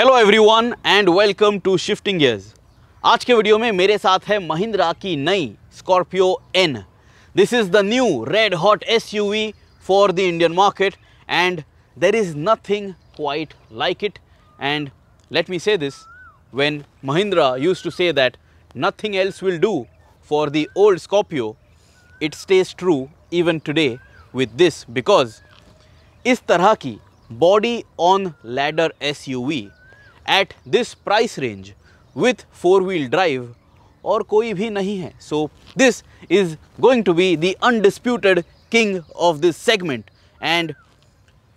Hello everyone and welcome to shifting gears आज के video में मेरे साथ है महिंद्रा की नई Scorpio N this is the new red hot SUV for the Indian market and there is nothing quite like it and let me say this when Mahindra used to say that nothing else will do for the old Scorpio it stays true even today with this because इस तरह की body on ladder SUV at this price range with four wheel drive or कोई भी so this is going to be the undisputed king of this segment and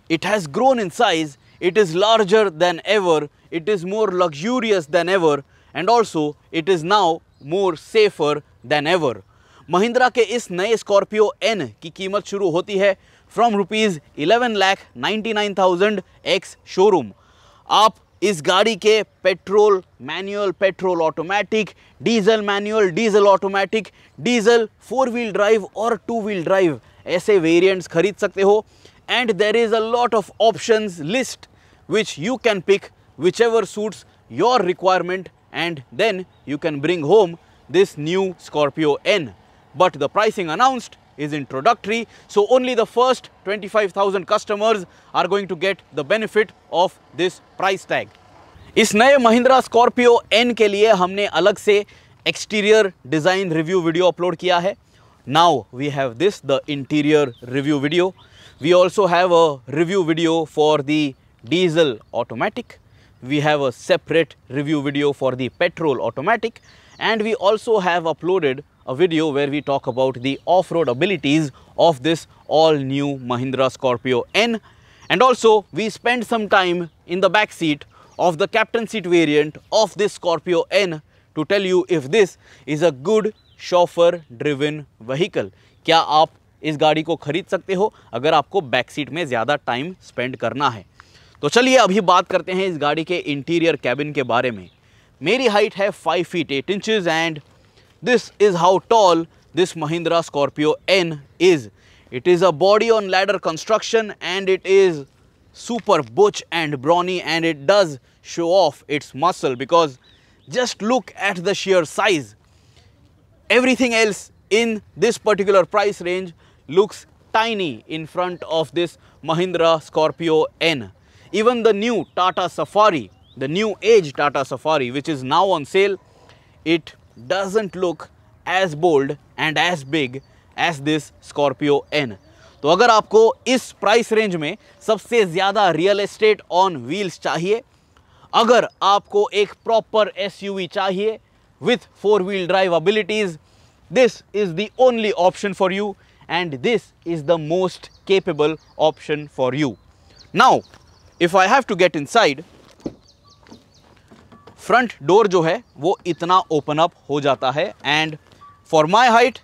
it has grown in size it is larger than ever it is more luxurious than ever and also it is now more safer than ever Mahindra के इस नए Scorpio N की कीमत शुरू होती है from rupees eleven lakh ninety nine इस गाड़ी के petrol manual petrol automatic diesel manual diesel automatic diesel four wheel drive और टू व्हील ड्राइव ऐसे वेरिएंट्स खरीद सकते हो and there is a lot of option list which you can pick whichever suits your requirement and then you can bring home this new Scorpio N but the pricing announced is introductory. So only the first 25,000 customers are going to get the benefit of this price tag. इस नए Mahindra Scorpio N के लिए हमने अलग से exterior design review video upload किया है now we have this the interior review video we also have a review video for the diesel automatic we have a separate review video for the petrol automatic and we also have uploaded a video where we talk about the off-road abilities of this all-new Mahindra Scorpio N and also we spend some time in the back seat of the captain seat variant of this Scorpio N to tell you if this is a good chauffeur driven vehicle. क्या आप इस गाड़ी को खरीद सकते हो अगर आपको बैक सीट में ज़्यादा टाइम स्पेंड करना है तो चलिए अभी बात करते हैं इस गाड़ी के इंटीरियर कैबिन के बारे में मेरी हाइट है 5 feet 8 inches and This is how tall this Mahindra Scorpio N is. It is a body on ladder construction and it is super butch and brawny and it does show off its muscle because just look at the sheer size. Everything else in this particular price range looks tiny in front of this Mahindra Scorpio N. Even the new Tata Safari, the new age Tata Safari which is now on sale, it doesn't look as bold and as big as this Scorpio N. तो अगर आपको इस price range में सबसे ज़्यादा real estate on wheels चाहिए अगर आपको एक प्रॉपर एसयूवी चाहिए with four wheel drive abilities this is the only option for you and this is the most capable option for you. Now, if I have to get inside, front door जो है वो इतना open up हो जाता है and for my height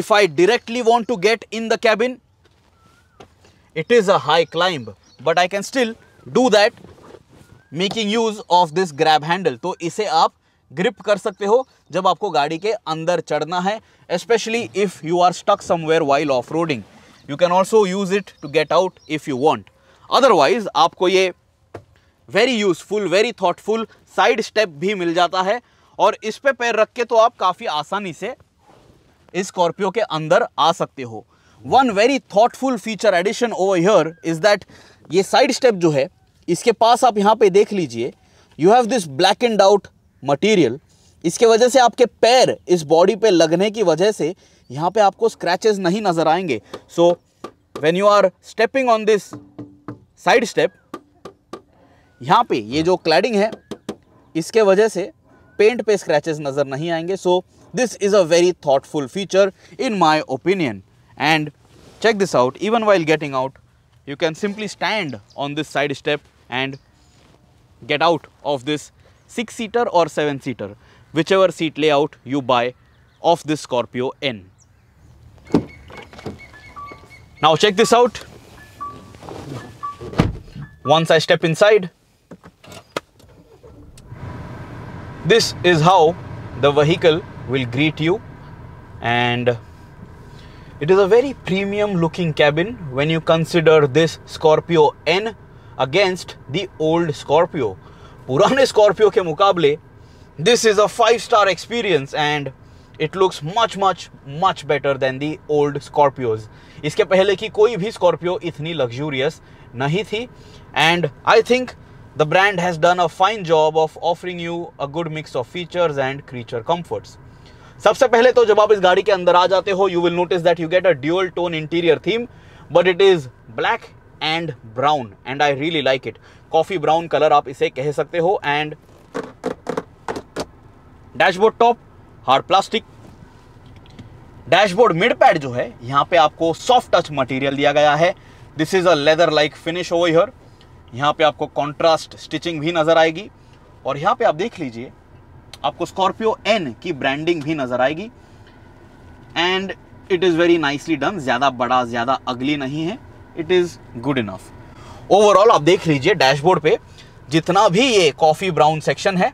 if I directly want to get in the cabin it is a high climb but I can still do that making use of this grab handle तो इसे आप grip कर सकते हो जब आपको गाड़ी के अंदर चढ़ना है specially if you are stuck somewhere while off roading you can also use it to get out if you want otherwise आपको ये very useful very thoughtful side step भी मिल जाता है और इस पे पैर रख के तो आप काफ़ी आसानी से स्कॉर्पियो के अंदर आ सकते हो one very thoughtful feature addition over here is that ये साइड स्टेप जो है इसके पास आप यहाँ पे देख लीजिए you have this black and out material इसके वजह से आपके पैर इस बॉडी पे लगने की वजह से यहाँ पे आपको स्क्रैचेस नहीं नज़र आएंगे so when you are stepping on this side step यहाँ पे ये जो क्लैडिंग है इसके वजह से पेंट पे स्क्रैचेस नज़र नहीं आएंगे so this is a very thoughtful feature in my opinion and check this out even while getting out you can simply stand on this side step and get out of this six seater और seven seater whichever seat layout you buy of this Scorpio N now check this out one side step inside this is how the vehicle will greet you and it is a very premium looking cabin when you consider this Scorpio N against the old Scorpio. Purane Scorpio ke mukable, this is a 5 star experience and it looks much much much better than the old Scorpios. इसके पहले की कोई भी Scorpio इतनी luxurious नहीं थी and I think The brand has done a fine job of offering you a good mix of features and creature comforts. सबसे पहले तो जब आप इस गाड़ी के अंदर आ जाते हो you will notice that you get a dual tone interior theme but it is black and brown and I really like it coffee brown colour आप इसे कह सकते हो and dashboard top hard plastic dashboard mid pad जो है यहां पे आपको सॉफ्ट टच मटेरियल दिया गया है this is a leather like finish over here यहाँ पे आपको कॉन्ट्रास्ट स्टिचिंग भी नज़र आएगी और यहाँ पे आप देख लीजिए आपको स्कॉर्पियो एन की ब्रांडिंग भी नज़र आएगी and it is very nicely done ज़्यादा बड़ा ज़्यादा अगली नहीं है it is good enough overall आप देख लीजिए डैशबोर्ड पे जितना भी ये कॉफ़ी ब्राउन सेक्शन है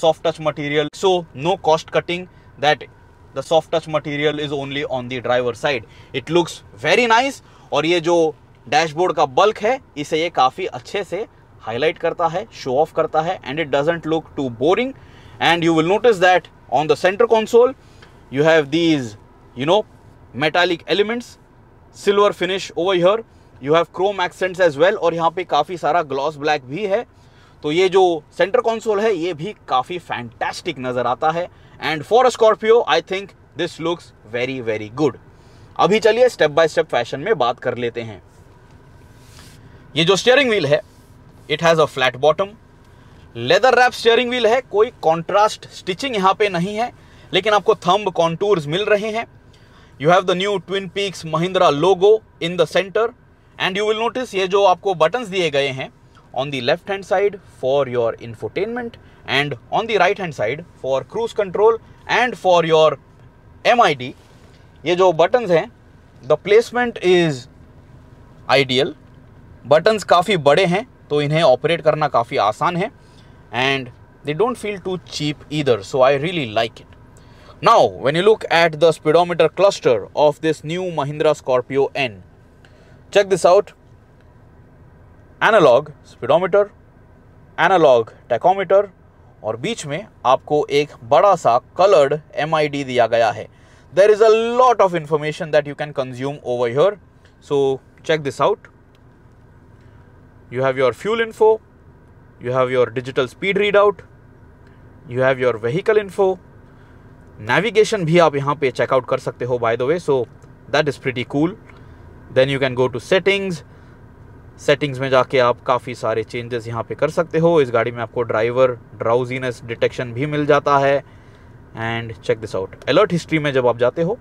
soft touch material so no cost cutting that the soft touch material is only on the driver side it looks very nice और ये जो डैशबोर्ड का बल्क है इसे ये काफ़ी अच्छे से हाईलाइट करता है शो ऑफ करता है and it doesn't look too boring and you will notice that on the centre console you have these you know metallic elements silver finish over here you have chrome accents as well और यहाँ पे काफ़ी सारा gloss black भी है तो ये जो सेंटर कॉन्सोल है ये भी काफ़ी फैंटेस्टिक नज़र आता है and for Scorpio I think this looks very very good अभी चलिए स्टेप बाय स्टेप फैशन में बात कर लेते हैं ये जो स्टेयरिंग व्हील है it has a flat bottom leather wrap steering wheel है कोई कॉन्ट्रास्ट स्टिचिंग यहां पे नहीं है लेकिन आपको थंब कॉन्टूर्स मिल रहे हैं you have the new twin peaks Mahindra logo in the centre and you will notice ये जो आपको बटन्स दिए गए हैं on the left hand side for your infotainment and on the right hand side for cruise control and for your M ये जो buttons हैं the placement is ideal buttons काफ़ी बड़े हैं तो इन्हें ऑपरेट करना काफ़ी आसान है and they don't feel too cheap either so I really like it now when you look at the speedometer cluster of this new Mahindra Scorpio N check this out analogue speedometer analogue tachometer और बीच में आपको एक बड़ा सा coloured M दिया गया है there is a lot of information that you can consume over your so check this out you have your fuel info, you have your digital speed readout, you have your vehicle info, navigation भी आप यहाँ पे checkout कर सकते हो by the way, so that is pretty cool. Then you can go to settings, settings में जाके आप काफ़ी सारे चेंजेस यहाँ पे कर सकते हो इस गाड़ी में आपको ड्राइवर ड्राउजीनेस डिटेक्शन भी मिल जाता है and check this out alert history में जब आप जाते हो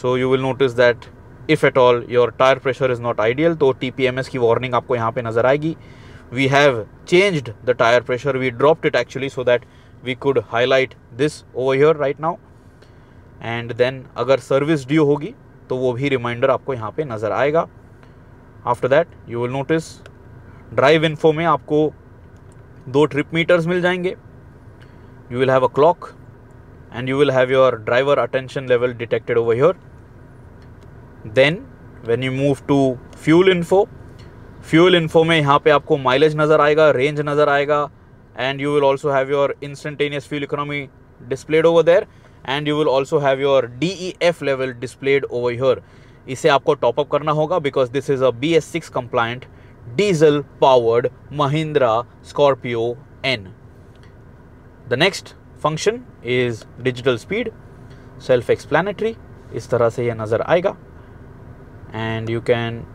so you will notice that if at all your tyre pressure is not ideal तो टी पी एम एस की वार्निंग आपको यहाँ पे नज़र आएगी we have changed the tyre pressure we dropped it actually so that we could highlight this over your right now and then अगर service due होगी तो वो भी रिमाइंडर आपको यहाँ पे नज़र आएगा after that you will notice drive info में आपको दो ट्रिप मीटर्स मिल जाएंगे you will have a clock and you will have your driver attention level detected over your then when you move to fuel info fuel info में यहाँ पे आपको mileage नज़र आएगा रेंज नज़र आएगा and you will also have your instantaneous fuel economy displayed over there and you will also have your D E F level displayed over your इसे आपको टॉपअप करना होगा because this is a B S six compliant diesel powered Mahindra Scorpio N the next function is digital speed self explanatory इस तरह से यह नज़र आएगा and you can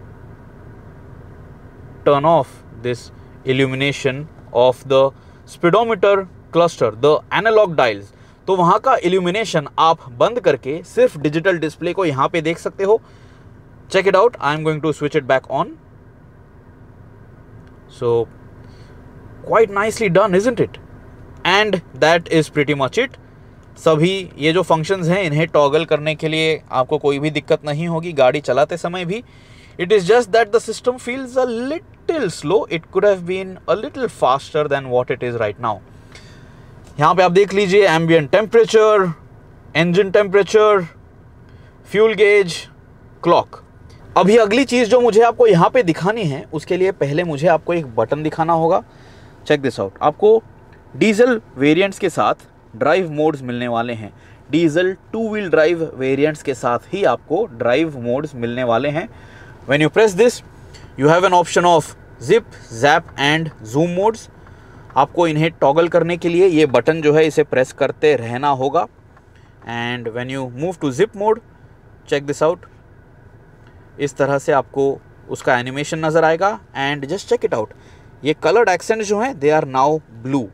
turn off this illumination of the speedometer cluster the analog dials तो वहाँ का illumination आप बंद करके सिर्फ डिजिटल डिस्प्ले को यहाँ पे देख सकते हो check it out i'm going to switch it back on so quite nicely done isn't it and that is pretty much it सभी ये जो फंक्शंस हैं इन्हें टॉगल करने के लिए आपको कोई भी दिक्कत नहीं होगी गाड़ी चलाते समय भी it is just that the system feels a little slow it could have been a little faster than what it is right now यहाँ पे आप देख लीजिए ambient temperature engine temperature fuel gauge clock अभी अगली चीज़ जो मुझे आपको यहाँ पे दिखानी है उसके लिए पहले मुझे आपको एक बटन दिखाना होगा चेक दिस आउट आपको डीजल वेरिएंट्स के साथ ड्राइव मोड्स मिलने वाले हैं diesel two wheel drive variants के साथ ही आपको ड्राइव मोड्स मिलने वाले हैं when you press this you have an option of zip zap and zoom modes आपको इन्हें टॉगल करने के लिए ये बटन जो है इसे प्रेस करते रहना होगा and when you move to zip mode check this out इस तरह से आपको उसका एनिमेशन नज़र आएगा and just check it out ये कलर्ड एक्सेंट जो हैं they are now blue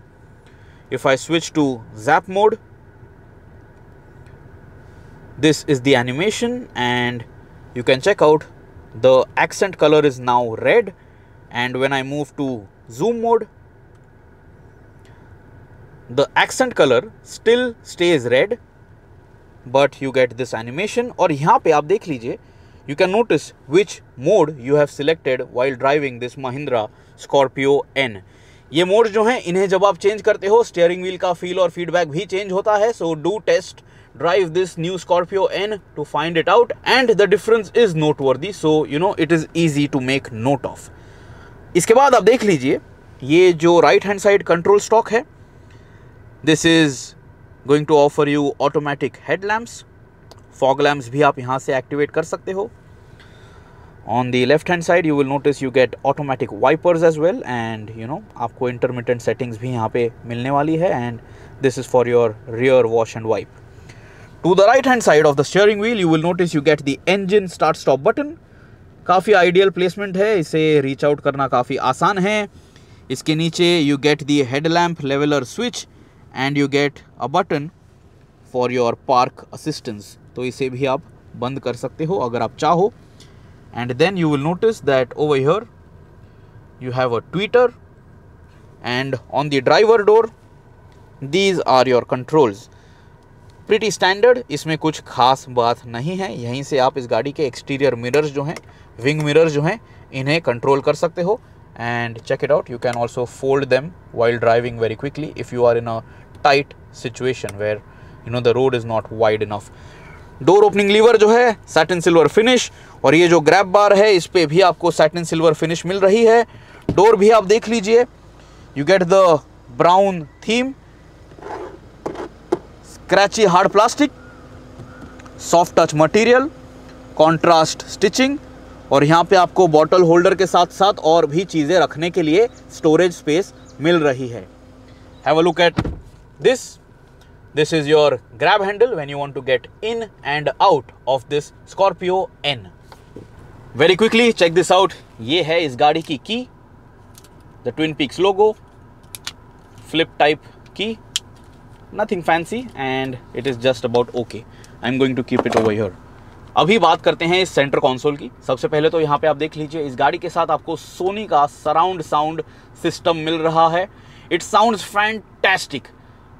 If I switch to zap mode, this is the animation and you can check out the accent color is now red and when I move to zoom mode, the accent color still stays red but you get this animation Or you can notice which mode you have selected while driving this Mahindra Scorpio N. ये mode जो हैं इन्हें जब आप change करते हो steering wheel का feel और फीडबैक भी चेंज होता है so do test drive this new Scorpio N to find it out and the difference is noteworthy so you know it is easy to make note of इसके बाद आप देख लीजिए ये जो right hand side control stalk है this is going to offer you automatic head lamps fog lamps भी आप यहाँ से एक्टिवेट कर सकते हो on the left hand side you will notice you get automatic wipers as well and you know aapko intermittent settings bhi yahan pe milne wali hai and this is for your rear wash and wipe. To the right hand side of the steering wheel you will notice you get the engine start stop button. kafi ideal placement hai ise reach out karna kafi aasan hai iske niche you get the headlamp leveler switch and you get a button for your park assistance. to ise bhi aap band kar sakte ho agar aap chaho and then you will notice that over here you have a tweeter and on the driver door these are your controls pretty standard isme kuch khas baat nahi hai यहीं se aap is gaadi ke exterior mirrors jo hain wing mirrors jo hain inhe control kar sakte ho and check it out you can also fold them while driving very quickly if you are in a tight situation where you know the road is not wide enough door opening lever जो है satin silver finish और ये जो grab बार है इस पर भी आपको सैटिन सिल्वर फिनिश मिल रही है डोर भी आप देख लीजिए you get the brown theme scratchy hard plastic soft touch material contrast stitching और यहाँ पे आपको बॉटल होल्डर के साथ साथ और भी चीज़ें रखने के लिए स्टोरेज स्पेस मिल रही है have a look at this This is your grab handle when you want to get in and out of this Scorpio N. Very quickly, check this out. ये है इस गाड़ी की key, the Twin Peaks logo, flip type key, nothing fancy and it is just about okay. I am going to keep it over your अभी बात करते हैं इस सेंटर कंसोल की सबसे पहले तो यहाँ पे आप देख लीजिए इस गाड़ी के साथ आपको सोनी का सराउंड साउंड सिस्टम मिल रहा है इट साउंड फैंटेस्टिक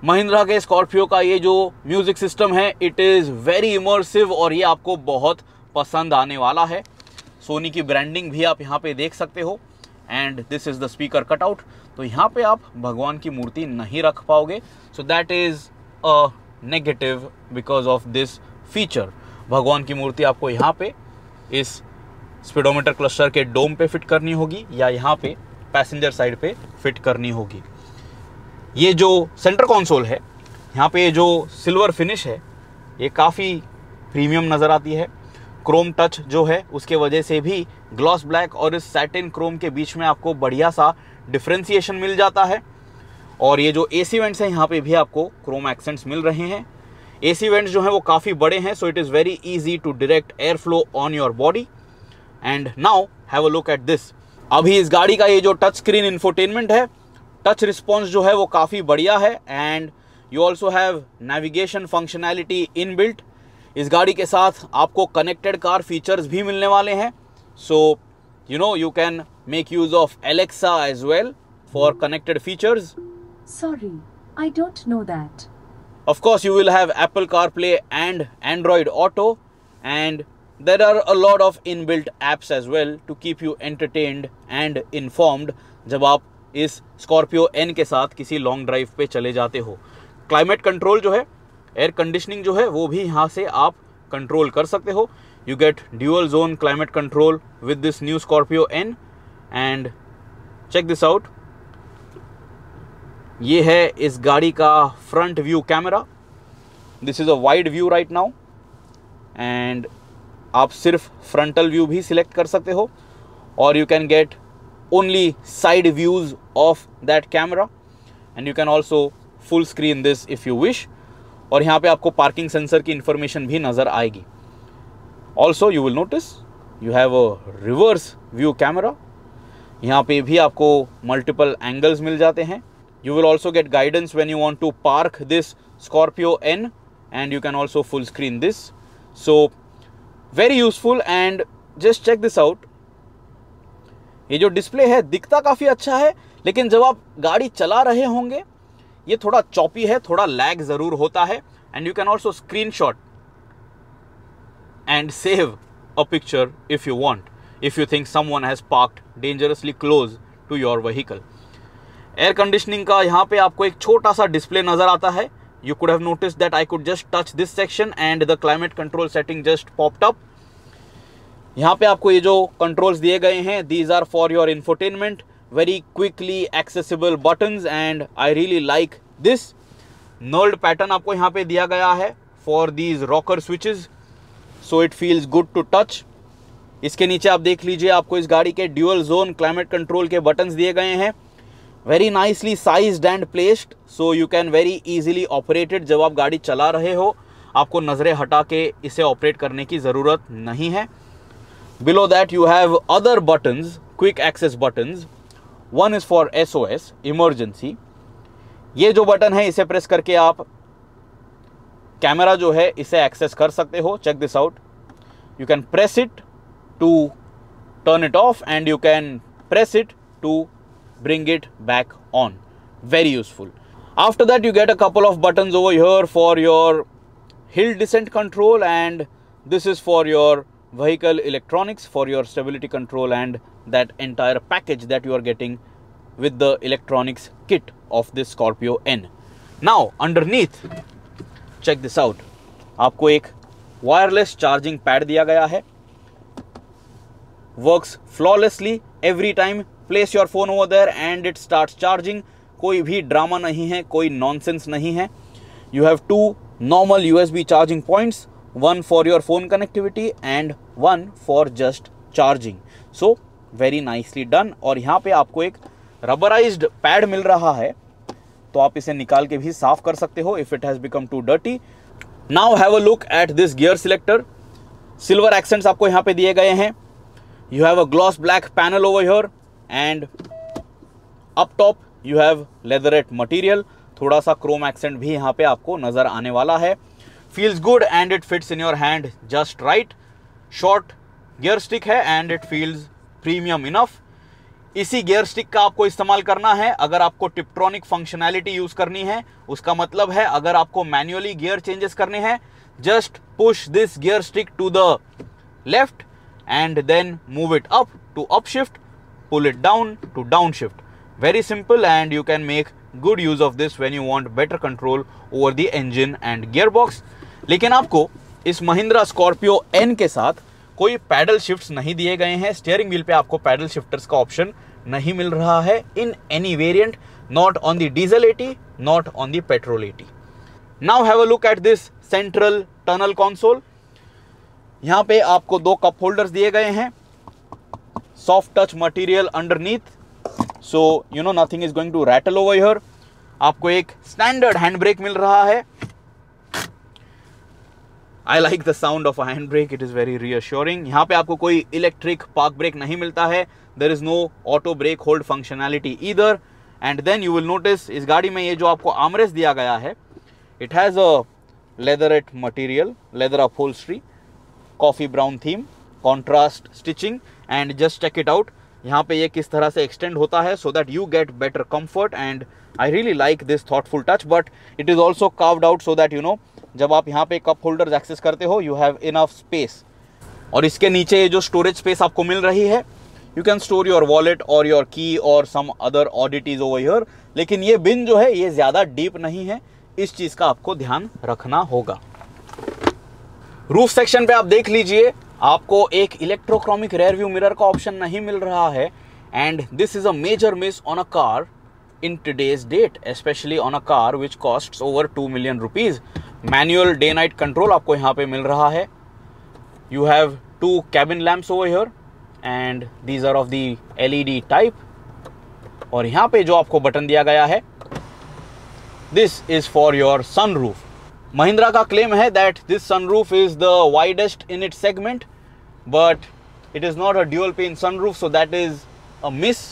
महिंद्रा के स्कॉर्पियो का ये जो म्यूज़िक सिस्टम है इट इज़ वेरी इमर्सिव और ये आपको बहुत पसंद आने वाला है सोनी की ब्रांडिंग भी आप यहाँ पे देख सकते हो and this is the speaker cutout तो यहाँ पे आप भगवान की मूर्ति नहीं रख पाओगे so that is a negative because of this feature भगवान की मूर्ति आपको यहाँ पे इस स्पीडोमीटर क्लस्टर के डोम पे फिट करनी होगी या यहाँ पे पैसेंजर साइड पे फिट करनी होगी ये जो सेंटर कॉन्सोल है यहाँ पे जो सिल्वर फिनिश है ये काफ़ी प्रीमियम नज़र आती है क्रोम टच जो है उसके वजह से भी ग्लॉस ब्लैक और इस सैटिन क्रोम के बीच में आपको बढ़िया सा डिफ्रेंसीशन मिल जाता है और ये जो ए सी वेंट्स हैं यहाँ पे भी आपको क्रोम एक्सेंट्स मिल रहे हैं ए सी वेंट्स जो हैं वो काफ़ी बड़े हैं so it is very easy to direct air flow on your body and now have a look at this अभी इस गाड़ी का ये जो टच स्क्रीन इन्फोटेनमेंट है टच रिस्पॉन्स जो है वो काफ़ी बढ़िया है and you also have navigation functionality in built इस गाड़ी के साथ आपको कनेक्टेड कार फीचर्स भी मिलने वाले हैं so you know you can make use of Alexa as well for connected features sorry I don't know that Of course, you will have Apple CarPlay and Android Auto, and there are a lot of inbuilt apps as well to keep you entertained and informed जब आप इस Scorpio N के साथ किसी long drive पे चले जाते हो क्लाइमेट कंट्रोल जो है एयर कंडीशनिंग जो है वो भी यहाँ से आप कंट्रोल कर सकते हो you get dual zone climate control with this new Scorpio N and check this out ये है इस गाड़ी का front view camera this is a wide view right now and आप सिर्फ फ्रंटल व्यू भी सिलेक्ट कर सकते हो और यू कैन गेट only side views of that camera and you can also full screen this if you wish और यहाँ पे आपको parking sensor की information भी नज़र also you will notice you have a reverse view camera यहाँ पे भी आपको multiple angles mill you will also get guidance when you want to park this Scorpio N and you can also full screen this so very useful and just check this out ये जो display है दिखता काफ़ी अच्छा है लेकिन जब आप गाड़ी चला रहे होंगे ये थोड़ा चौपी है थोड़ा लैग ज़रूर होता है and you can also screen shot and save a picture if you want if you think someone has parked dangerously close to your vehicle air conditioning का यहाँ पे आपको एक छोटा सा डिस्प्ले नज़र आता है you could have notice that I could just touch this section and the climate control setting just popped up यहाँ पे आपको ये जो कंट्रोल्स दिए गए हैं these are for your infotainment very quickly accessible buttons and I really like this knurled pattern आपको यहाँ पे दिया गया है for these rocker switches so it feels good to touch इसके नीचे आप देख लीजिए आपको इस गाड़ी के ड्यूअल जोन क्लाइमेट कंट्रोल के बटन्स दिए गए हैं very nicely size and placed so you can very easily operated जब आप गाड़ी चला रहे हो आपको नज़रें हटा के इसे ऑपरेट करने की ज़रूरत नहीं है below that you have other buttons quick access buttons One is for SOS emergency. S emergency ये जो बटन है इसे प्रेस करके आप कैमरा जो है इसे एक्सेस कर सकते हो check this out you can press it to turn it off bring it back on very useful after that you get a couple of buttons over here for your hill descent control and this is for your vehicle electronics for your stability control and that entire package that you are getting with the electronics kit of this Scorpio N. Now underneath, check this out. आपको एक wireless charging pad दिया गया है Works flawlessly every time. Place your phone over there and it starts charging. कोई भी drama नहीं है कोई nonsense नहीं है You have two normal USB charging points, one for your phone connectivity and one for just charging so very nicely done और यहाँ पे आपको एक रबराइज पैड मिल रहा है तो आप इसे निकाल के भी साफ कर सकते हो if it has become too dirty now have a look at this gear selector silver accents आपको यहाँ पे दिए गए हैं you have a gloss black panel over your and up top you have leatherette material थोड़ा सा Chrome accent भी यहाँ पे आपको नज़र आने वाला है feels good and it fits in your hand just right short gear stick है and it feels premium enough इसी गियर स्टिक का आपको इस्तेमाल करना है अगर आपको टिप्ट्रॉनिक फंक्शनैलिटी यूज़ करनी है उसका मतलब है अगर आपको मैन्युअली गियर चेंजेस करने हैं just push this gear stick to the left and then move it up to up shift down to down shift very simple and you can make good use of this when you want better control over the engine and gear box लेकिन आपको इस Mahindra Scorpio N के साथ कोई pedal shifts नहीं दिए गए हैं स्टेयरिंग व्हील पे आपको पैडल शिफ्टर्स का ऑप्शन नहीं मिल रहा है in any variant not on the diesel AT not on the petrol AT now have a look at this central tunnel console यहाँ पे आपको दो कप होल्डर्स दिए गए हैं soft touch material underneath so you know nothing is going to rattle over your आपको एक standard hand brake मिल रहा है I like the sound of a hand brake it is very reassuring यहाँ पे आपको कोई इलेक्ट्रिक पार्क ब्रेक नहीं मिलता है there is no auto brake hold functionality either and then you will notice इस गाड़ी में ये जो आपको आमरेस दिया गया है it has a leatherette material leather upholstery coffee brown theme contrast stitching and just check it out यहाँ पे ये किस तरह से एक्सटेंड होता है so that you get better comfort and I really like this thoughtful touch but it is also carved out so that you know जब आप यहाँ पे कप होल्डर एक्सेस करते हो यू हैव इनफ स्पेस और इसके नीचे ये जो स्टोरेज स्पेस आपको मिल रही है you can store your wallet और योर की और some other oddities over your लेकिन ये बिन जो है ये ज़्यादा डीप नहीं है इस चीज़ का आपको ध्यान रखना होगा रूफ सेक्शन पे आप देख लीजिए आपको एक इलेक्ट्रोक्रॉमिक रेयर व्यू मिरर का ऑप्शन नहीं मिल रहा है and this is a major miss on a car in today's date specially on a car which cost over two million rupees manual day night control आपको यहाँ पे मिल रहा है you have two cabin lamps over here and these are of the LED type और यहाँ पे जो आपको बटन दिया गया है this is for your sunroof Mahindra का क्लेम है that this sunroof is the widest in it segment but it is it is not a dual so that is a miss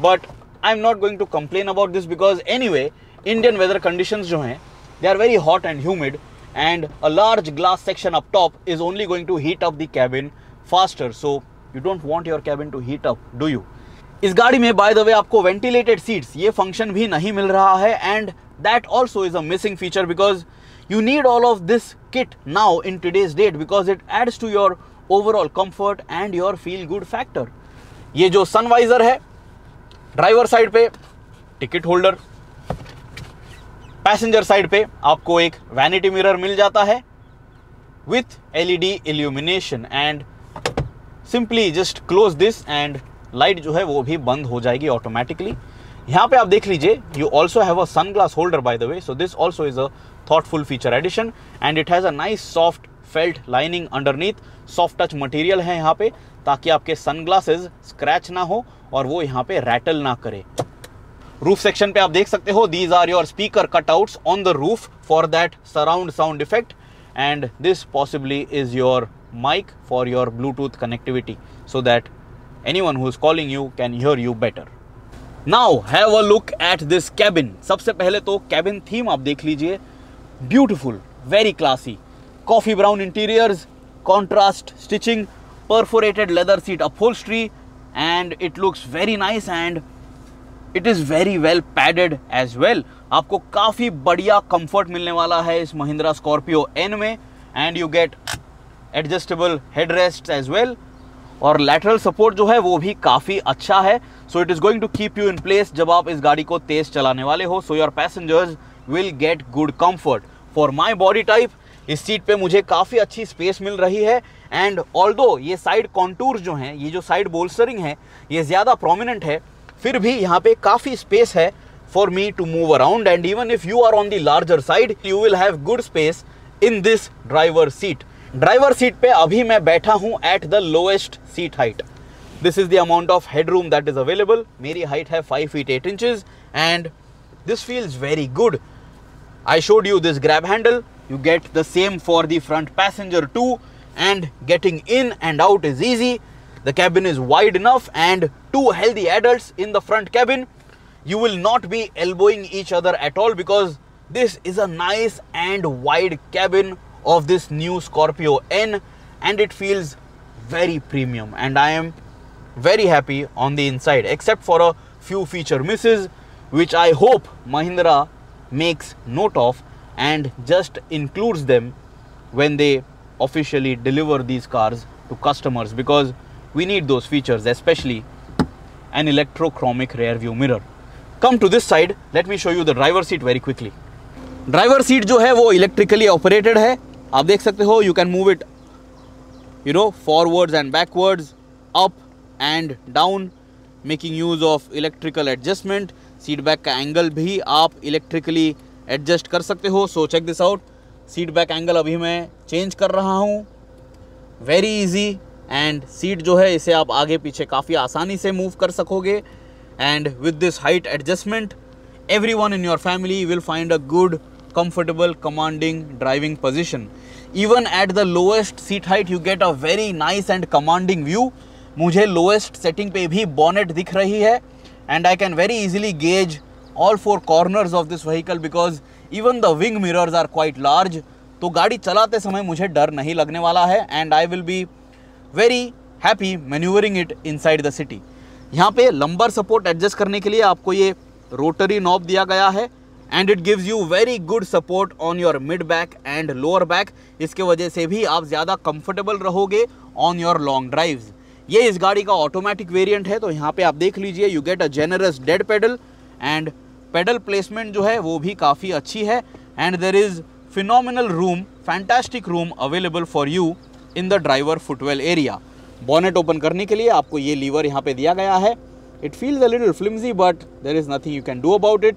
but I am not going to complain about this because anyway Indian weather condition जो हैं They are very hot and humid and a large glass section up top is only going to heat up the cabin faster. So you don't want your cabin to heat up, do you? इस गाड़ी में bye the वे आपको ventilated seats ये function भी नहीं मिल रहा है and that also is a missing feature because you need all of this kit now in today's date because it adds to your overall comfort and your feel good factor ये जो sun visor है driver side पे ticket holder passenger side पे आपको एक vanity mirror मिल जाता है with LED illumination and simply just close this and light जो है वो भी बंद हो जाएगी ऑटोमेटिकली यहाँ पे आप देख लीजिए you also have a sunglass holder by the way so this also is a thoughtful feature addition and it has a nice soft felt lining underneath soft touch material है यहाँ पे ताकि आपके सन ग्लासेज स्क्रैच ना हो और वो यहाँ पे रैटल ना करे रूफ सेक्शन पे आप देख सकते हो these are your speaker cut out on the roof for that surround sound effect and this possibly is your mic for your Bluetooth connectivity so that anyone who's calling you can hear you better now have a look at this cabin सबसे पहले तो cabin theme आप देख लीजिए beautiful very classy coffee brown interiors contrast stitching perforated leather seat upholstery and it looks very nice and it is very well padded as well आपको काफ़ी बढ़िया comfort मिलने वाला है इस महिंद्रा स्कॉर्पियो एन में and you get adjustable head rest as well और lateral support जो है वो भी काफ़ी अच्छा है so it is going to keep you in place जब आप इस गाड़ी को तेज़ चलाने वाले हो so your passengers will get good comfort for my body type इस सीट पे मुझे काफ़ी अच्छी स्पेस मिल रही है एंड ऑल ये साइड कॉन्टूर जो हैं ये जो साइड बोल्सरिंग है ये ज़्यादा प्रोमिनेंट है फिर भी यहाँ पे काफ़ी स्पेस है for me to move around and even if you are on the larger side you will have good space in this driver seat driver seat पे अभी मैं बैठा हूँ at the lowest seat height this is the amount of head room that is available मेरी height है five feet eight inches and this feels very good I showed you this grab handle you get the same for the front passenger too and getting in and out is easy the cabin is wide enough and two healthy adults in the front cabin you will not be elbowing each other at all because this is a nice and wide cabin of this new Scorpio N and it feels very premium and I am very happy on the inside except for a few feature misses which I hope Mahindra makes note of and just includes them when they officially deliver these cars to customers because we need those features, especially an electrochromic rear view mirror. Come to this side, let me show you the driver seat very quickly. Driver seat जो है वो electrically operated है आप देख सकते हो you can move it you know forwards and backwards up and down making use of electrical adjustment seat back का angle भी आप इलेक्ट्रिकली एडजस्ट कर सकते हो so check this out seat back angle अभी मैं चेंज कर रहा हूँ वेरी इजी एंड सीट जो है इसे आप आगे पीछे काफ़ी आसानी से मूव कर सकोगे and with this height adjustment everyone in your family will find a good comfortable commanding driving position even at the lowest seat height you get a very nice and commanding view मुझे lowest setting पे भी bonnet दिख रही है and I can very easily gauge all four corners of this vehicle because even the wing mirrors are quite large तो गाड़ी चलाते समय मुझे डर नहीं लगने वाला है and I will be happy manoeuvring it inside the city यहाँ पे लंबर सपोर्ट एडजस्ट करने के लिए आपको ये रोटरी नॉब दिया गया है and it gives you very good support on your mid back and lower back इसके वजह से भी आप ज़्यादा कंफर्टेबल रहोगे ऑन योर लॉन्ग ड्राइव्स ये इस गाड़ी का ऑटोमेटिक वेरिएंट है तो यहाँ पे आप देख लीजिए you get a generous dead pedal and pedal placement जो है वो भी काफ़ी अच्छी है and there is phenomenal room fantastic room available for you in the driver footwell area bonnet open करने के लिए आपको ये लीवर यहाँ पे दिया गया है it feels a little flimsy but there is nothing you can do about it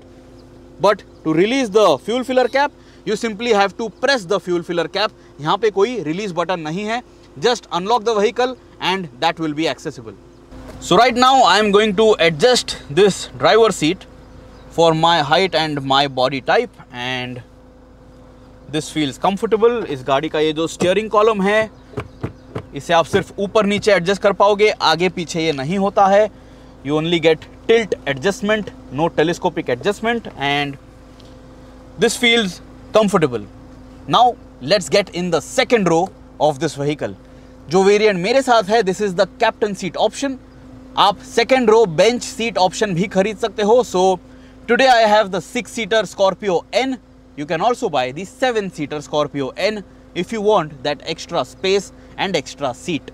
but to release the fuel filler cap you simply have to press the fuel filler cap यहाँ पे कोई release button नहीं है just unlock the vehicle and that will be accessible so right now I am going to adjust this driver seat for my height and my body type and this feels comfortable इस गाड़ी का ये जो steering column है इसे आप सिर्फ ऊपर नीचे एडजस्ट कर पाओगे आगे पीछे ये नहीं होता है you only get tilt adjustment no telescopic adjustment and this feels comfortable now let's get in the second row of this vehicle जो वेरिएंट मेरे साथ है this is the captain seat option आप second row bench seat option भी खरीद सकते हो so today I have the six seater Scorpio N you can also buy the seven seater Scorpio N if you want that extra space and extra seat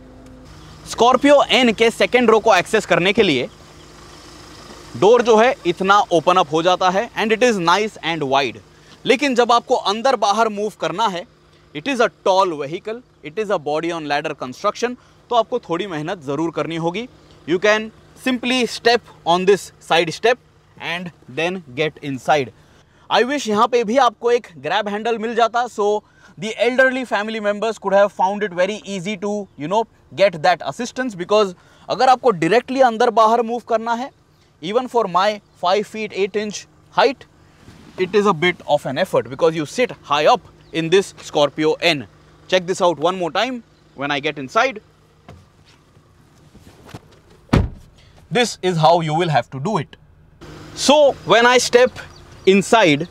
Scorpio N के second row को access करने के लिए door जो है इतना open up हो जाता है and it is nice and wide लेकिन जब आपको अंदर बाहर मूव करना है it is a tall vehicle it is a body on ladder construction तो आपको थोड़ी मेहनत ज़रूर करनी होगी you can simply step on this side step and then get inside I wish यहाँ पे भी आपको एक ग्रैब हैंडल मिल जाता सो so the elderly family members could have found it very easy to you know get that assistance because अगर आपको directly under, bahar move करना even for my 5 feet 8 inch height it is a bit of an effort because you sit high up in this Scorpio N. Check this out one more time when I get inside. This is how you will have to do it. So when I step inside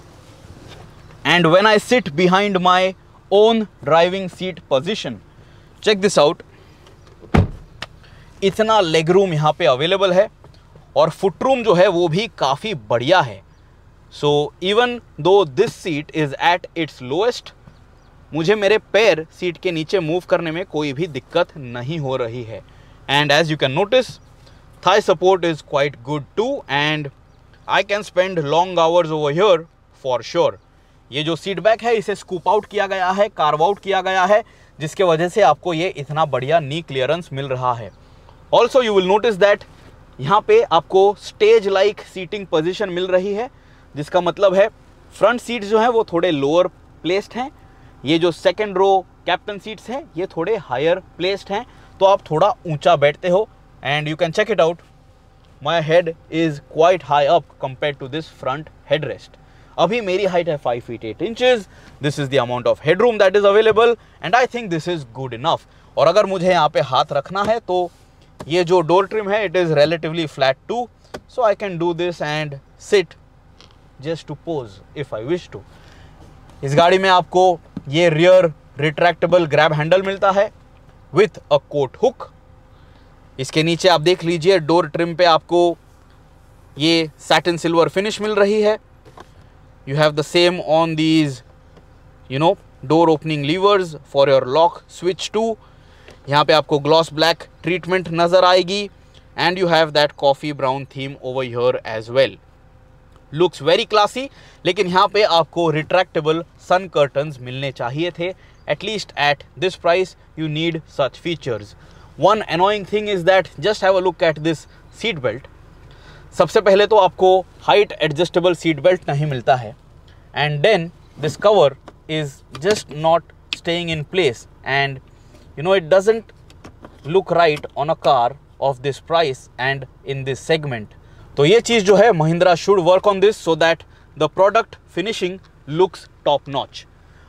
and when I sit behind my own driving seat position check this out इतना leg room यहाँ पे available है और foot room जो है वो भी काफ़ी बढ़िया है so even though this seat is at its lowest मुझे मेरे पैर सीट के नीचे मूव करने में कोई भी दिक्कत नहीं हो रही है and as you can notice thigh support is quite good too and I can spend long hours over here for sure ये जो सीट बैक है इसे स्कूप आउट किया गया है कार्व आउट किया गया है जिसके वजह से आपको ये इतना बढ़िया नी क्लियरेंस मिल रहा है also you will notice that यहाँ पे आपको स्टेज लाइक सीटिंग पोजिशन मिल रही है जिसका मतलब है फ्रंट सीट जो हैं वो थोड़े लोअर प्लेस्ड हैं ये जो सेकेंड रो कैप्टन सीट्स हैं ये थोड़े हायर प्लेस्ड हैं तो आप थोड़ा ऊंचा बैठते हो and you can check it out my head is quite high up compare to this front head rest अभी मेरी हाइट है five feet eight inches this is the amount of headroom that is available and I think this is good enough और अगर मुझे यहाँ पे हाथ रखना है तो ये जो डोर ट्रिम है it is relatively flat too so I can do this and sit just to pose if I wish to इस गाड़ी में आपको ये रियर रिट्रैक्टेबल ग्रैब हैंडल मिलता है विथ अ कोट हुक इसके नीचे आप देख लीजिए डोर ट्रिम पे आपको ये सैटिन सिल्वर फिनिश मिल रही है you have the same on these you know door opening levers for your lock switch too यहाँ पे आपको ग्लॉस ब्लैक ट्रीटमेंट नज़र आएगी and you have that coffee brown theme over here as well looks very classy लेकिन यहाँ पे आपको retractable सन curtains मिलने चाहिए थे least at this price you need such features one annoying thing is that just have a look at this seat belt सबसे पहले तो आपको हाइट एडजस्टेबल सीट बेल्ट नहीं मिलता है and then this cover is just not staying in place and you know it doesn't look right on a car of this price and in this segment तो ये चीज़ जो है Mahindra should work on this so that the product finishing looks top notch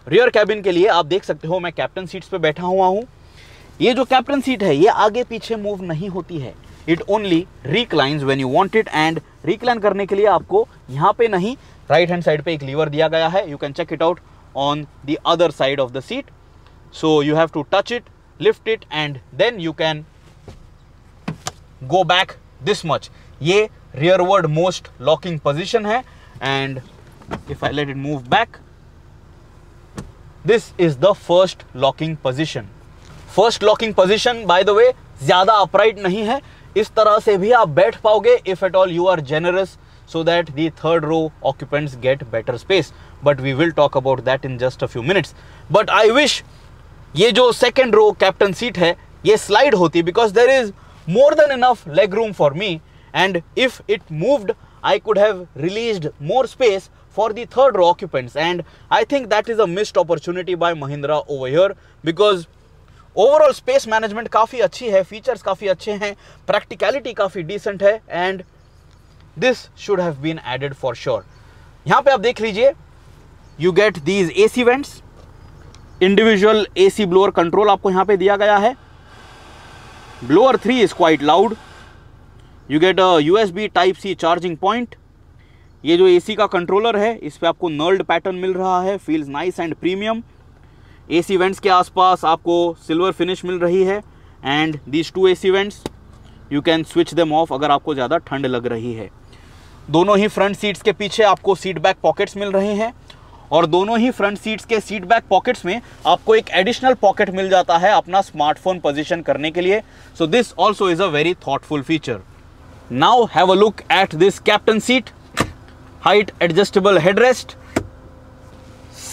rear cabin के लिए आप देख सकते हो मैं कैप्टन सीट्स पे बैठा हुआ हूँ ये जो कैप्टन सीट है ये आगे पीछे मूव नहीं होती है it only reclines when you want it and recline करने के लिए आपको यहाँ पे नहीं राइट हैंड साइड पे एक लीवर दिया गया है you can check it out on the other side of the seat so you have to touch it lift it and then you can go back this much ये rearward most locking position है and if I let it move back this is the first locking position first locking position by the way ज्यादा upright नहीं है इस तरह से भी आप बैठ पाओगे if at all you are generous so that the third row occupants get better space but we will talk about that in just a few minutes but I wish ये जो सेकेंड रो कैप्टन सीट है ये slide होती because there is more than enough leg room for me and if it moved I could have released more space for the third row occupants and I think that is a missed opportunity by Mahindra over here because overall space management काफ़ी अच्छी है features काफ़ी अच्छे हैं practicality काफ़ी decent है and this should have been added for sure यहाँ पे आप देख लीजिए you get these A C vents individual A C blower control आपको यहाँ पे दिया गया है blower three is quite loud you get a U S B type C charging point ये जो ए सी का कंट्रोलर है इस पर आपको नर्ल्ड पैटर्न मिल रहा है feels nice and premium C vents के आसपास आपको सिल्वर फिनिश मिल रही है and these two C vents you can switch them off अगर आपको ज़्यादा ठंड लग रही है दोनों ही फ्रंट सीट्स के पीछे आपको सीट बैक पॉकेट्स मिल रहे हैं और दोनों ही फ्रंट सीट्स के सीट बैक पॉकेट्स में आपको एक एडिशनल पॉकेट मिल जाता है अपना स्मार्टफोन पोजिशन करने के लिए so this also is a very thoughtful feature now have a look at this captain seat height adjustable headrest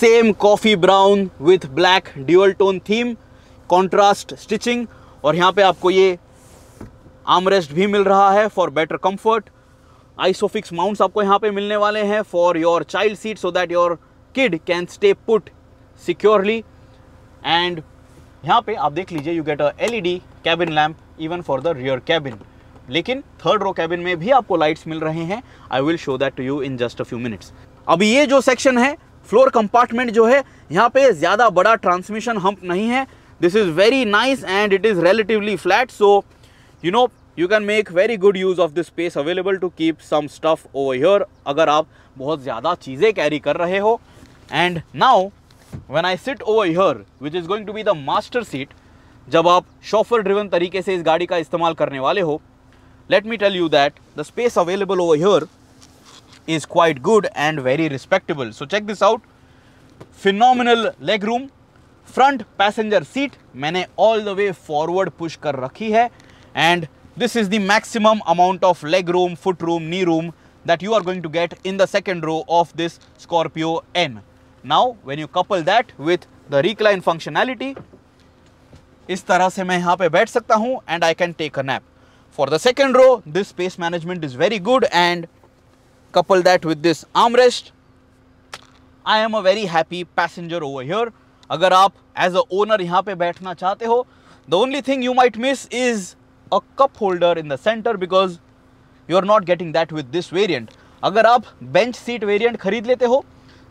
same coffee brown with black dual tone theme contrast stitching और यहाँ पे आपको ये armrest भी मिल रहा है for better comfort isofix mounts आपको यहाँ पे मिलने वाले हैं for your child seat so that your kid can stay put securely and यहाँ पे आप देख लीजिए you get a LED cabin lamp even for the rear cabin लेकिन थर्ड रो कैबिन में भी आपको लाइट्स मिल रहे हैं I will show that to you in just a few minutes अब ये जो सेक्शन है फ्लोर कंपार्टमेंट जो है यहाँ पे ज़्यादा बड़ा ट्रांसमिशन हम्प नहीं है this is very nice and it is relatively flat so you know you can make very good use of this space available to keep some stuff over here अगर आप बहुत ज़्यादा चीज़ें कैरी कर रहे हो and now when I sit over here which is going to be the master seat जब आप शॉफर ड्रिवन तरीके से इस गाड़ी का इस्तेमाल करने वाले हो let me tell you that the space available over here is quite good and very respectable. So check this out. Phenomenal leg room. Front passenger seat मैंने all the way forward push कर रखी and this is the maximum amount of leg room, foot room, knee room that you are going to get in the second row of this Scorpio N. Now when you couple that with the recline functionality, इस तरह से मैं यहाँ पे बैठ सकता and I can take a nap. For the second row, this space management is very good and couple that with this armrest I am a very happy passenger over here अगर आप एज अ ओनर यहाँ पे बैठना चाहते हो the only thing you might miss is a cup holder in the centre because you are not getting that with this variant अगर आप bench seat variant खरीद लेते हो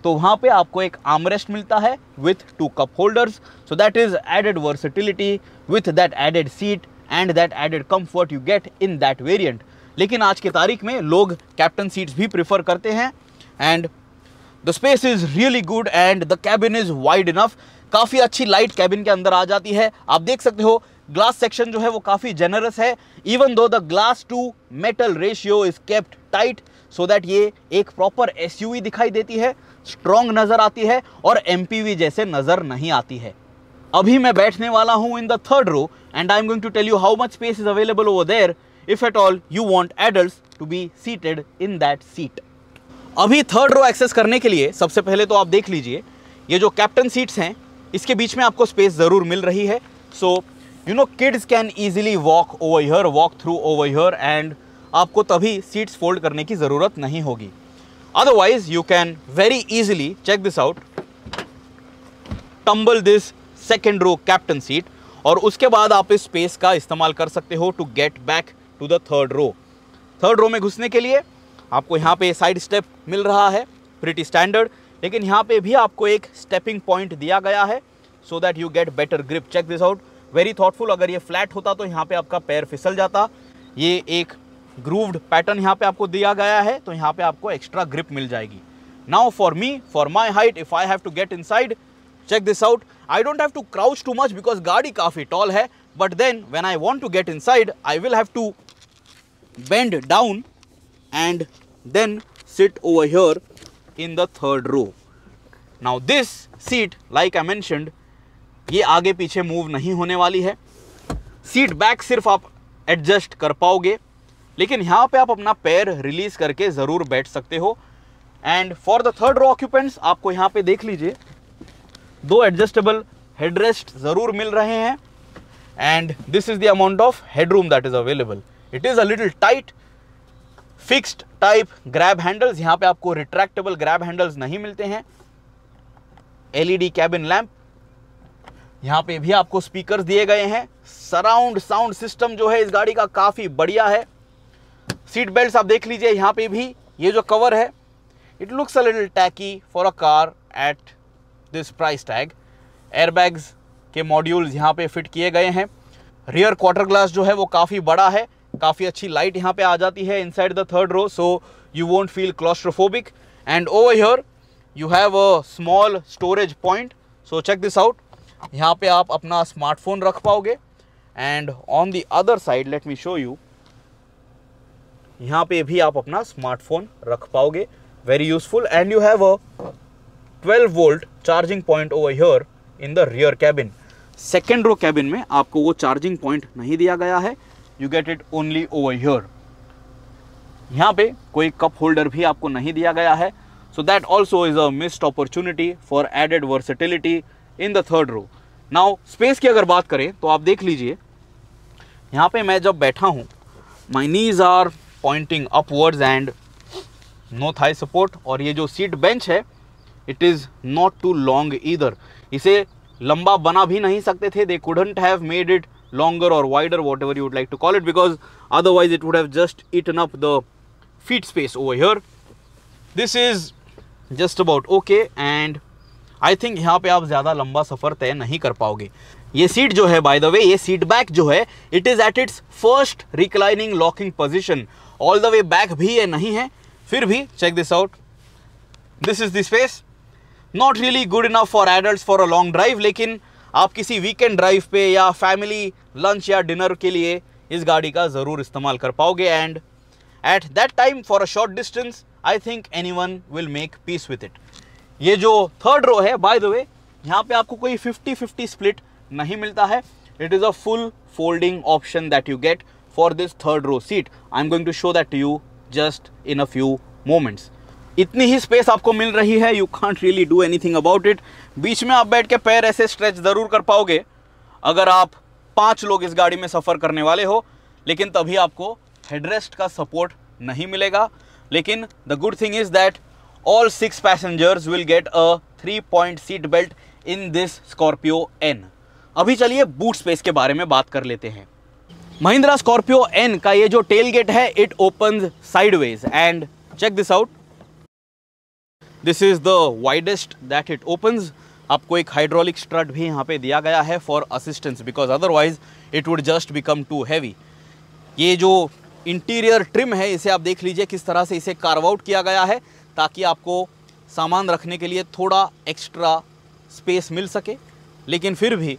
तो वहाँ पे आपको एक आमरेस्ट मिलता है with two cup holders so that is added versatility with that added seat and that added comfort you get in that variant लेकिन आज की तारीख में लोग कैप्टन सीट्स भी प्रिफर करते हैं and the space is really good and the cabin is wide enough काफ़ी अच्छी लाइट कैबिन के अंदर आ जाती है आप देख सकते हो ग्लास सेक्शन जो है वो काफ़ी जेनरस है even though the glass to metal ratio is kept tight so that ये एक प्रॉपर एस दिखाई देती है स्ट्रॉन्ग नज़र आती है और एम जैसे नज़र नहीं आती है अभी मैं बैठने वाला हूँ in the third row and I am going to tell you how much space is available over there if at all you want adult to be seated in that seat अभी थर्ड रो एक्सेस करने के लिए सबसे पहले तो आप देख लीजिए ये जो कैप्टन सीट्स हैं इसके बीच में आपको स्पेस ज़रूर मिल रही है so you know kids can easily walk over here walk through over here and आपको तभी सीट्स फोल्ड करने की ज़रूरत नहीं होगी otherwise you can very easily check this out tumble this second row captain seat और उसके बाद आप इस स्पेस का इस्तेमाल कर सकते हो to get back to the third row third row में घुसने के लिए आपको यहाँ पे साइड स्टेप मिल रहा है प्रिटी स्टैंडर्ड लेकिन यहाँ पे भी आपको एक स्टेपिंग पॉइंट दिया गया है so that you get better grip check this out very thoughtful अगर ये फ्लैट होता तो यहाँ पे आपका पैर फिसल जाता ये एक ग्रूव्ड पैटर्न यहाँ पे आपको दिया गया है तो यहाँ पे आपको एक्स्ट्रा ग्रिप मिल जाएगी now for me for my height if I have to get inside check this out I don't have to crouch too much because गाड़ी काफ़ी टॉल है but then when I want to get inside I will have to bend down and then sit over here in the third row. Now this seat, like I mentioned, ये आगे पीछे move नहीं होने वाली है seat back सिर्फ आप adjust कर पाओगे लेकिन यहाँ पे आप अपना पैर रिलीज करके ज़रूर बैठ सकते हो and for the third row occupants आपको यहाँ पे देख लीजिए दो एडजस्टेबल हेडरेस्ट ज़रूर मिल रहे हैं and this is the amount of headroom that is available it is a little tight fixed type grab handles यहाँ पे आपको रिट्रैक्टेबल ग्रैब हैंडल्स नहीं मिलते हैं एलईडी कैबिन लैम्प यहाँ पे भी आपको स्पीकर्स दिए गए हैं सराउंड साउंड सिस्टम जो है इस गाड़ी का काफ़ी बढ़िया है सीट बेल्ट आप देख लीजिए यहाँ पे भी ये जो कवर है it looks a little tacky for a car at this price tag airbags के मॉड्यूल्स यहाँ पे फिट किए गए हैं रियर क्वार्टर ग्लास जो है वो काफ़ी बड़ा है काफ़ी अच्छी लाइट यहाँ पे आ जाती है inside the third row so you won't feel claustrophobic and over here you have a small storage point so check this out यहाँ पे आप अपना स्मार्टफोन रख पाओगे and on the other side let me show you यहाँ पे भी आप अपना स्मार्टफोन रख पाओगे very useful and you have a twelve volt charging point over here in the rear cabin second row cabin में आपको वो चार्जिंग पॉइंट नहीं दिया गया है you get it only over here यहाँ पे कोई कप होल्डर भी आपको नहीं दिया गया है so that also is a missed opportunity for added versatility in the third row now space की अगर बात करें तो आप देख लीजिए यहाँ पे मैं जब बैठा हूँ my knees are pointing upwards and no thigh support और ये जो सीट बेंच है it is not too long either इसे लंबा बना भी नहीं सकते थे they couldn't have made it longer or wider whatever you would like to call it because otherwise it would have just eaten up the feet space over here this is just about okay and I think यहाँ पे आप ज़्यादा लंबा सफ़र तय नहीं कर पाओगे ये सीट जो है बाय द वे ये सीट बैक जो है it is at its first reclining locking position all the way back भी ये नहीं है फिर भी check this out this is the space not really good enough for adult for a long drive लेकिन आप किसी वीकेंड ड्राइव पे या फैमिली लंच या डिनर के लिए इस गाड़ी का ज़रूर इस्तेमाल कर पाओगे and at that time for a short distance I think any one will make peace with it ये जो थर्ड रो है बाय द वे यहाँ पे आपको कोई 50-50 स्प्लिट नहीं मिलता है it is a full folding option that you get for this third row seat I am going to show that you just in a few moments इतनी ही स्पेस आपको मिल रही है you can't really do anything about it बीच में आप बैठ के पैर ऐसे स्ट्रेच ज़रूर कर पाओगे अगर आप पाँच लोग इस गाड़ी में सफ़र करने वाले हो लेकिन तभी आपको हेडरेस्ट का सपोर्ट नहीं मिलेगा लेकिन the good thing is that all six passengers will get a three point seat belt in this Scorpio N अभी चलिए बूट स्पेस के बारे में बात कर लेते हैं महिंद्रा स्कॉर्पियो एन का ये जो टेल गेट है it open sideways and check this out this is the widest that it opens आपको एक हाइड्रोलिक स्ट्रट भी यहाँ पे दिया गया है for assistance because otherwise it would just become too heavy ये जो इंटीरियर ट्रिम है इसे आप देख लीजिए किस तरह से इसे कार्व आउट किया गया है ताकि आपको सामान रखने के लिए थोड़ा एक्स्ट्रा स्पेस मिल सके लेकिन फिर भी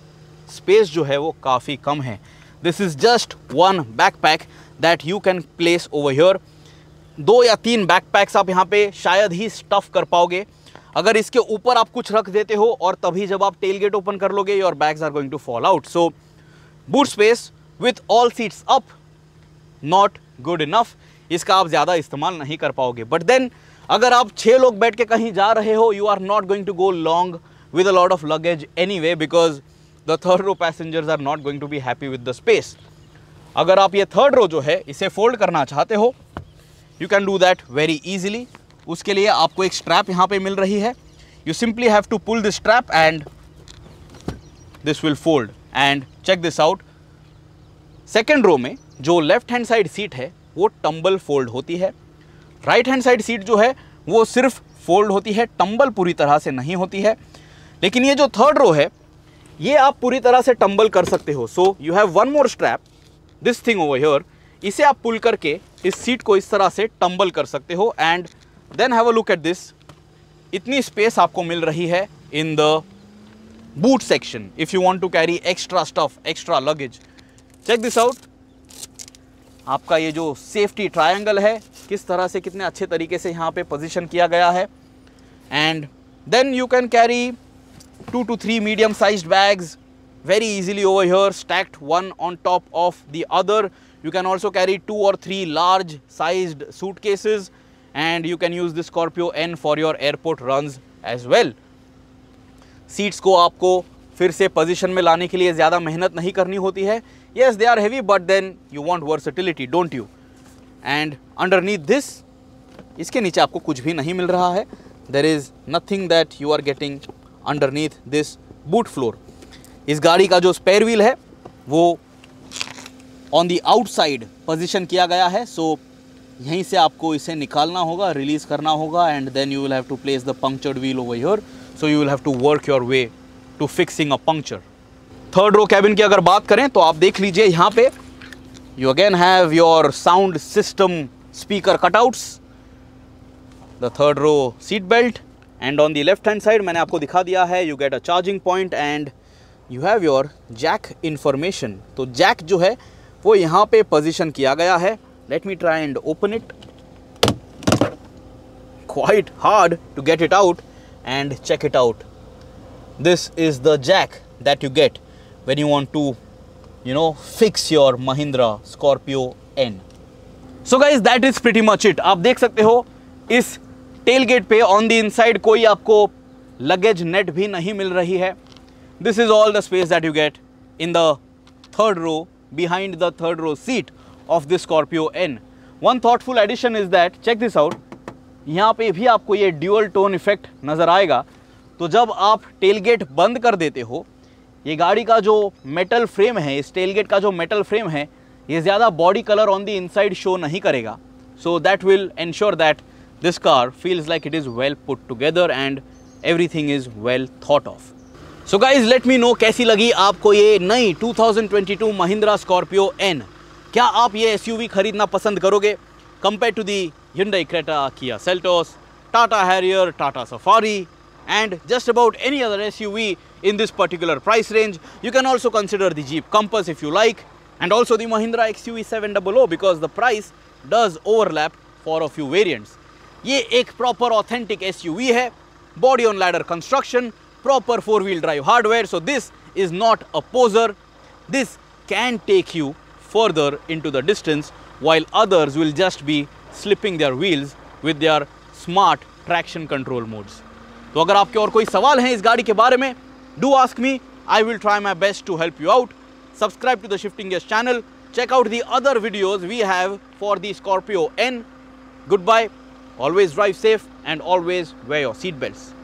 स्पेस जो है वो काफ़ी कम है this is just one backpack that you can place over your दो या तीन बैकपैक्स आप यहाँ पे शायद ही स्टफ़ कर पाओगे अगर इसके ऊपर आप कुछ रख देते हो और तभी जब आप टेल गेट ओपन कर लोगे your bags are going to fall out so boot space with all seats up not good enough इसका आप ज़्यादा इस्तेमाल नहीं कर पाओगे बट देन अगर आप छः लोग बैठ के कहीं जा रहे हो you are not going to go long with a lot of luggage anyway because the third row passengers are not going to be happy with the space अगर आप ये थर्ड रो जो है इसे फोल्ड करना चाहते हो you can do that very easily उसके लिए आपको एक स्ट्रैप यहाँ पे मिल रही है you simply have to pull this strap and this will fold and check this out second row में जो लेफ्ट हैंड साइड सीट है वो टम्बल फोल्ड होती है राइट हैंड साइड सीट जो है वो सिर्फ फोल्ड होती है टम्बल पूरी तरह से नहीं होती है लेकिन ये जो थर्ड रो है ये आप पूरी तरह से टम्बल कर सकते हो so you have one more strap this thing over here इसे आप पुल करके इस सीट को इस तरह से टम्बल कर सकते हो and then have a look at this इतनी स्पेस आपको मिल रही है in the boot section if you want to carry extra stuff extra luggage check this out आपका ये जो सेफ्टी ट्रायंगल है किस तरह से कितने अच्छे तरीके से यहाँ पे पोजीशन किया गया है and then you can carry two two three medium sized bags very easily over here stacked one on top of the other you can also carry two और three large size suitcases and you can use the Scorpio N for your airport runs as well seats को आपको फिर से position में लाने के लिए ज़्यादा मेहनत नहीं करनी होती है yes they are heavy but then you want versatility don't you and underneath this इसके नीचे आपको कुछ भी नहीं मिल रहा है there is nothing that you are getting underneath this boot floor इस गाड़ी का जो स्पेयर व्हील है वो ऑन दी आउटसाइड पोजिशन किया गया है सो so, यहीं से आपको इसे निकालना होगा रिलीज़ करना होगा and then you will have to place the punctured wheel over your so you will have to work your way to fixing a puncture third row cabin की अगर बात करें तो आप देख लीजिए यहाँ पे you again have your sound system speaker cutouts the third row seat belt and on the left hand side मैंने आपको दिखा दिया है you get a charging point and you have your jack information तो जैक जो है वो यहाँ पे पोजीशन किया गया है let me try and open it quite hard to get it out and check it out this is the Jack that you get when you want to you know fix your Mahindra Scorpio N so guys that is pretty much it आप देख सकते हो इस tail gate पे on the inside कोई आपको luggage net भी नहीं मिल रही है this is all the space that you get in the third row behind the third row seat of the Scorpio N. One thoughtful addition is that, check this out, यहाँ पे भी आपको ये dual tone effect नज़र आएगा तो जब आप tailgate बंद कर देते हो ये गाड़ी का जो metal frame है इस tailgate का जो metal frame है ये ज़्यादा body color on the inside show नहीं करेगा So that will ensure that this car feels like it is well put together and everything is well thought of. So guys let me know कैसी लगी आपको ये नई 2022 Mahindra Scorpio N क्या आप ये एस यू वी खरीदना पसंद करोगे compare to the Hyundai Creta Kia Seltos Tata Harrier Tata Safari and just about any other S U V in this particular price range you can also consider the Jeep Compass if you like and also the Mahindra X U V seven double O because the price does overlap for a few variants ये एक proper authentic S U V है body on ladder construction proper four wheel drive hardware. So this is not a poser. This can take you further into the distance while others will just be slipping their wheels with their smart traction control modes. So, if you have any questions about this car, do ask me. I will try my best to help you out. subscribe to the Shifting Gears channel. Check out the other videos we have for the Scorpio N. Goodbye. Always drive safe and always wear your seatbelts.